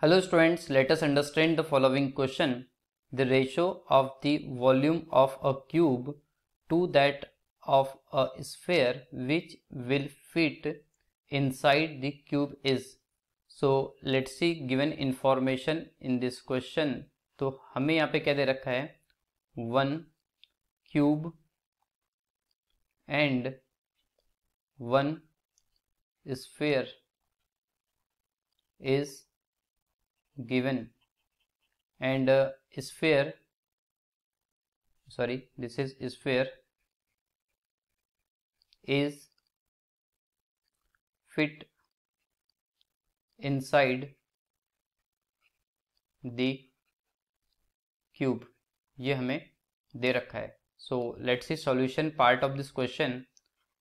Hello students, let us understand the following question. The ratio of the volume of a cube to that of a sphere which will fit inside the cube is. So let's see given information in this question. So हमें यहाँ पे क्या दे रखा है one cube and one given and uh, sphere sorry this is sphere is fit inside the cube ये हमें दे रखा है so let's see solution part of this question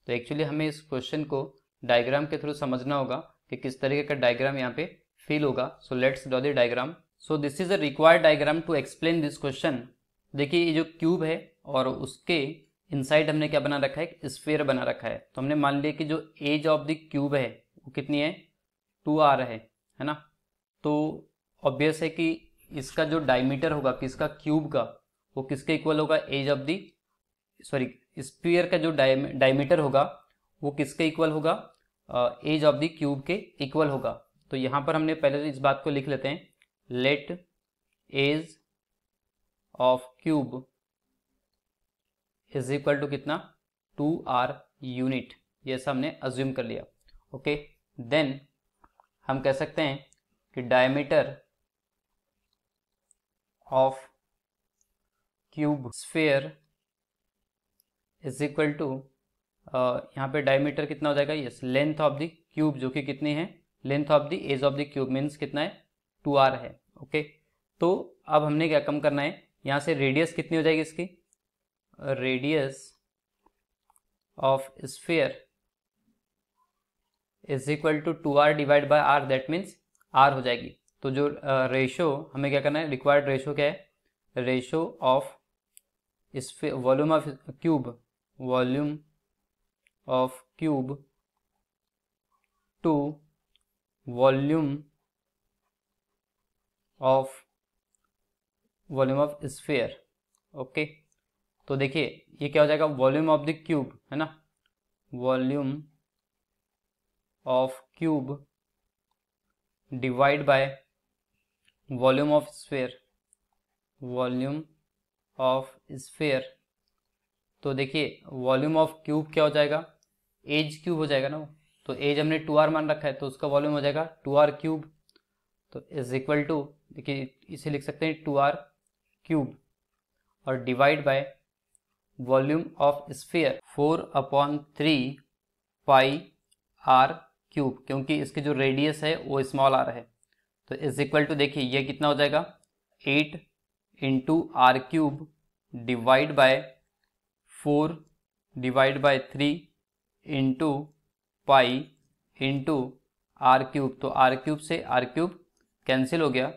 तो एक्चुअली हमें इस क्वेश्चन को डायग्राम के थ्रू समझना होगा कि किस तरीके का डायग्राम यहाँ पे फील होगा so let's draw the diagram so this is a required diagram to explain this question देखिए ये जो क्यूब है और उसके इनसाइड हमने क्या बना रखा है स्पेयर बना रखा है तो हमने मान लिया कि जो एज ऑफ द क्यूब है वो कितनी है टू आर है है ना तो ऑब्वियस है कि इसका जो डायमीटर होगा किसका क्यूब का वो किसके इक्वल होगा edge of the sorry sphere का जो डायमीटर होगा वो किसके इक्वल होगा एज ऑफ द क्यूब के इक्वल होगा तो यहाँ पर हमने पहले तो इस बात को लिख लेते हैं let edge of cube is equal to कितना टू आर यूनिट ये सब हमने अज्यूम कर लिया ओके देन हम कह सकते हैं कि diameter of cube sphere is equal to यहाँ पे डायमीटर कितना हो जाएगा yes length of the cube जो कि कितनी है length of the edge of the cube means कितना है टू आर है ओके तो अब हमने क्या कम करना है यहाँ से रेडियस कितनी हो जाएगी इसकी radius of sphere is equal to two R divide by R that means R हो जाएगी तो जो रेशो हमें क्या करना है रिक्वायर्ड रेशो क्या है रेशो ऑफ इस volume of cube volume of cube to volume of volume of sphere okay तो देखिए ये क्या हो जाएगा वॉल्यूम ऑफ द क्यूब है ना volume of cube divide by volume of sphere volume of sphere तो देखिए वॉल्यूम ऑफ क्यूब क्या हो जाएगा एज क्यूब हो जाएगा ना वो तो एज हमने टू आर मान रखा है तो उसका वॉल्यूम हो जाएगा टू आर क्यूब तो इज इक्वल टू देखिए इसे लिख सकते हैं टू आर क्यूब और divide by volume of sphere four upon three pi R cube क्योंकि इसके जो रेडियस है वो स्मॉल आर है तो इज इक्वल टू देखिए ये कितना हो जाएगा eight into R cube divide by four divide by three into pi into R cube तो आर क्यूब से आर क्यूब कैंसिल हो गया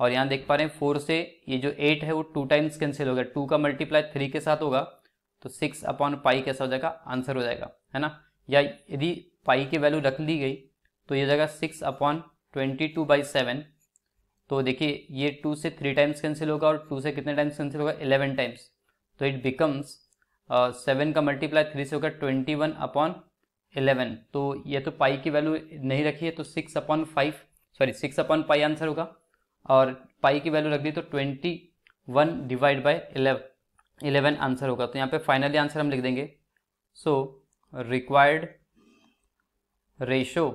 और यहाँ देख पा रहे हैं फोर से ये जो एट है वो टू टाइम्स कैंसिल हो गया टू का मल्टीप्लाई थ्री के साथ होगा तो सिक्स अपॉन पाई कैसा हो जाएगा आंसर हो जाएगा है ना या यदि पाई की वैल्यू रख ली गई तो ये जाएगा six upon twenty two by seven तो देखिए ये टू से थ्री टाइम्स कैंसिल होगा और टू से कितने टाइम्स कैंसिल होगा इलेवन टाइम्स तो इट बिकम्स सेवन का मल्टीप्लाई थ्री से होगा ट्वेंटी वन अपॉन इलेवन तो ये तो पाई की वैल्यू नहीं रखी है तो six upon five sorry six upon pi answer होगा और पाई की वैल्यू रख दी तो twenty one divide by eleven eleven answer होगा तो यहाँ पे फाइनली आंसर हम लिख देंगे so required ratio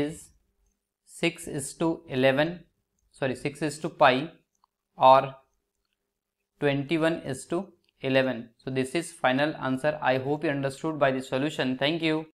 is six is to eleven sorry six is to pi और twenty one is to 11. So this is final answer. I hope you understood by the solution. Thank you.